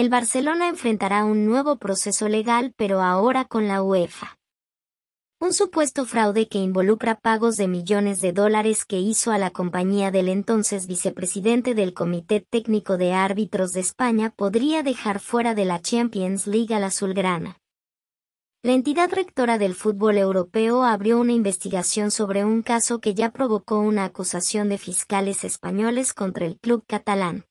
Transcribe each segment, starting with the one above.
el Barcelona enfrentará un nuevo proceso legal pero ahora con la UEFA. Un supuesto fraude que involucra pagos de millones de dólares que hizo a la compañía del entonces vicepresidente del Comité Técnico de Árbitros de España podría dejar fuera de la Champions League la azulgrana. La entidad rectora del fútbol europeo abrió una investigación sobre un caso que ya provocó una acusación de fiscales españoles contra el club catalán.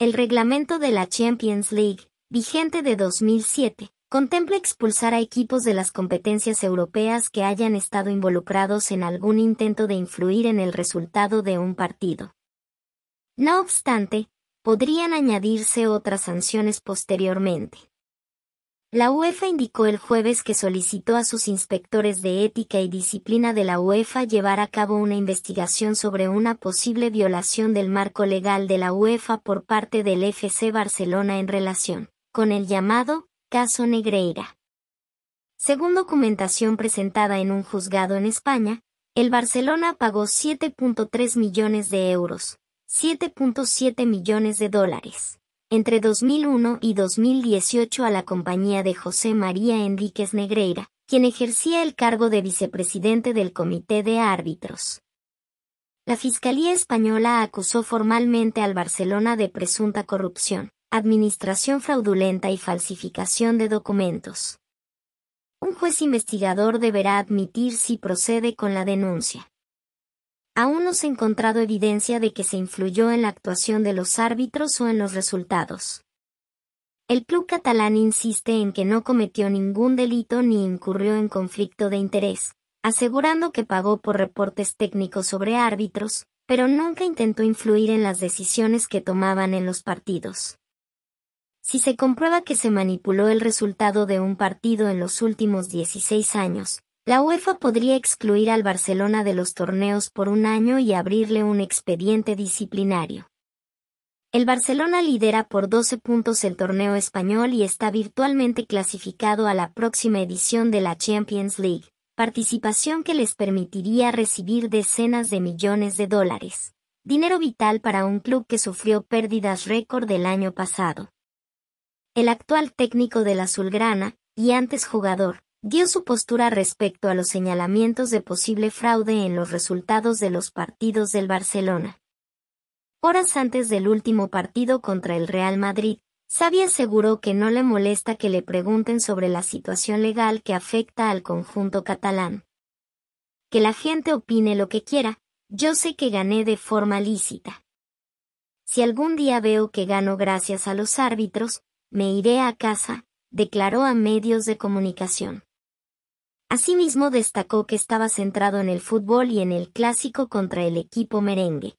El reglamento de la Champions League, vigente de 2007, contempla expulsar a equipos de las competencias europeas que hayan estado involucrados en algún intento de influir en el resultado de un partido. No obstante, podrían añadirse otras sanciones posteriormente. La UEFA indicó el jueves que solicitó a sus inspectores de ética y disciplina de la UEFA llevar a cabo una investigación sobre una posible violación del marco legal de la UEFA por parte del FC Barcelona en relación con el llamado caso Negreira. Según documentación presentada en un juzgado en España, el Barcelona pagó 7.3 millones de euros, 7.7 millones de dólares entre 2001 y 2018 a la compañía de José María Enríquez Negreira, quien ejercía el cargo de vicepresidente del Comité de Árbitros. La Fiscalía Española acusó formalmente al Barcelona de presunta corrupción, administración fraudulenta y falsificación de documentos. Un juez investigador deberá admitir si procede con la denuncia aún no se ha encontrado evidencia de que se influyó en la actuación de los árbitros o en los resultados. El club catalán insiste en que no cometió ningún delito ni incurrió en conflicto de interés, asegurando que pagó por reportes técnicos sobre árbitros, pero nunca intentó influir en las decisiones que tomaban en los partidos. Si se comprueba que se manipuló el resultado de un partido en los últimos 16 años, la UEFA podría excluir al Barcelona de los torneos por un año y abrirle un expediente disciplinario. El Barcelona lidera por 12 puntos el torneo español y está virtualmente clasificado a la próxima edición de la Champions League, participación que les permitiría recibir decenas de millones de dólares, dinero vital para un club que sufrió pérdidas récord el año pasado. El actual técnico del Azulgrana, y antes jugador, dio su postura respecto a los señalamientos de posible fraude en los resultados de los partidos del Barcelona. Horas antes del último partido contra el Real Madrid, Xavi aseguró que no le molesta que le pregunten sobre la situación legal que afecta al conjunto catalán. Que la gente opine lo que quiera, yo sé que gané de forma lícita. Si algún día veo que gano gracias a los árbitros, me iré a casa, declaró a medios de comunicación. Asimismo destacó que estaba centrado en el fútbol y en el clásico contra el equipo merengue.